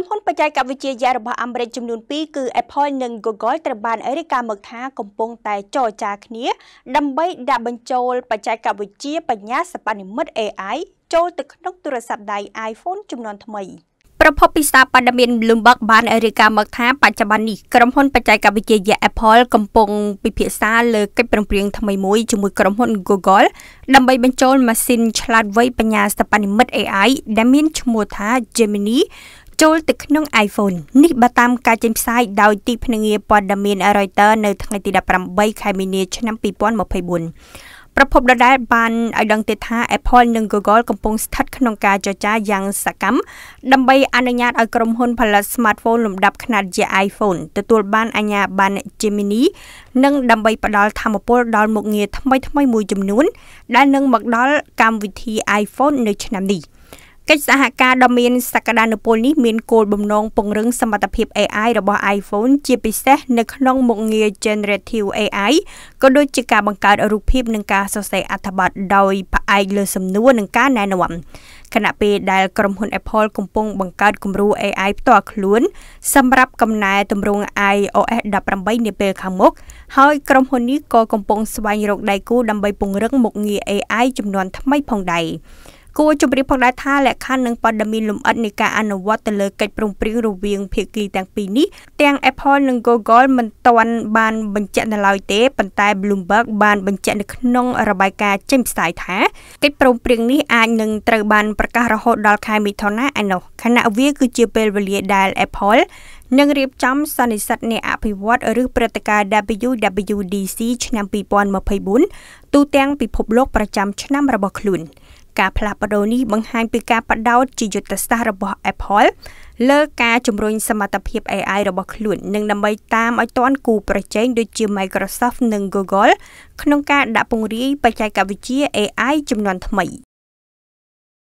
ក្រុមហ៊ុនបច្ចេកវិទ្យាយះរបស់អាមេរិកចំនួន2គឺ Apple និង Google ត្រូវបានអេរីកាមកថាកំពុងតែចរចាគ្នា ដើម្បីដាក់បញ្ចូលបច្ចេកវិទ្យាបញ្ញាសិប្បនិម្មិត AI ចូលទៅក្នុងទូរស័ព្ទដៃ iPhone ចំនួនថ្មីប្រភពពីសារព័ត៌មាន Bloomberg បានអេរីកាមកថាបច្ចុប្បន្ននេះក្រុមហ៊ុនបច្ចេកវិទ្យា Apple កំពុងពិភាក្សាលើកិច្ចប្រឹងប្រែងថ្មីមួយជាមួយក្រុមហ៊ុន Google ដើម្បីបញ្ចូលម៉ាស៊ីនឆ្លាតវៃបញ្ញាសិប្បនិម្មិត AI ដែលមានឈ្មោះថា Gemini ចូលទៅក្នុង iPhone នេះបើតាមការចេញផ្សាយដោយទីភ្នាក់ងារព័ត៌មាន Reuters នៅថ្ងៃទី18ខែមីនា ឆ្នាំ2024ប្រភពដដែលបានឲ្យដឹងទៀតថា Apple និង Google កំពុងស្ថិតក្នុងការចរចាយ៉ាងសកម្មដើម្បីអនុញ្ញាតឲ្យក្រុមហ៊ុន ផលិត smartphone លំដាប់ខ្នាតជា iPhone ទទួលបានអាជ្ញាប័ណ្ណ Gemini និង ដើម្បីផ្ដល់ធម្មពលដល់មុខងារថ្មីៗមួយចំនួន ដែលនឹងមកដល់កម្មវិធី iPhone នៅ ឆ្នាំនេះ។កិច្ចសហការដ៏មានសក្តានុពលនេះមានគោលបំណងពង្រឹងសមត្ថភាព AI របស់ iPhone ជាពិសេសនៅក្នុងមុខងារ Generative AI ក៏ដូចជាការបង្កើតរូបភាពនិងការសរសេរអត្ថបទដោយផ្អែកលើសំណួរនិងការណែនាំខណៈពេលដែលក្រុមហ៊ុន Apple កំពុងបង្កើតគំរូ AI ផ្ទាល់ខ្លួន សម្រាប់កំណែទម្រង់ iOS 18នាពេលខាងមុខហើយក្រុមហ៊ុននេះក៏កំពុងស្វែងរកដៃគូដើម្បីពង្រឹងមុខងារ AI ចំនួនថ្មីផងដែរគួរជម្រាបផងដែរថាលក្ខខណ្ឌនិងព័ត៌មានលម្អិតនៃការអនុវត្តទៅលើកិច្ចព្រមព្រៀងរវាងភាគីទាំងពីរនេះទាំង Apple និង Google មិនទាន់បានបញ្ជាក់នៅឡើយទេប៉ុន្តែ Bloomberg បានបញ្ជាក់នៅក្នុងរបាយការណ៍ចេញផ្សាយថា កិច្ចព្រមព្រៀងនេះអាចនឹងត្រូវបានប្រកាសរហូតដល់ខែមិថុនាឯណោះខណៈវាគឺជាពេលវេលាដែល Apple និងរៀបចំសន្និសីទនៃអភិវឌ្ឍឬព្រឹត្តិការណ៍ WWDC ឆ្នាំ2024ទូទាំងពិភពលោកប្រចាំឆ្នាំរបស់ខ្លួន។ការផ្លាស់ប្តូរនេះបង្ហាញពីការបដោតជាយុទ្ធសាស្ត្ររបស់ Apple លើការជំរុញសមត្ថភាព AI របស់ខ្លួននិងដើម្បីតាមឲ្យទាន់គូប្រជែងដូចជា Microsoft និង Google ក្នុងការដាក់ពង្រាយបច្ចេកវិទ្យា AI ចំនួនថ្មី។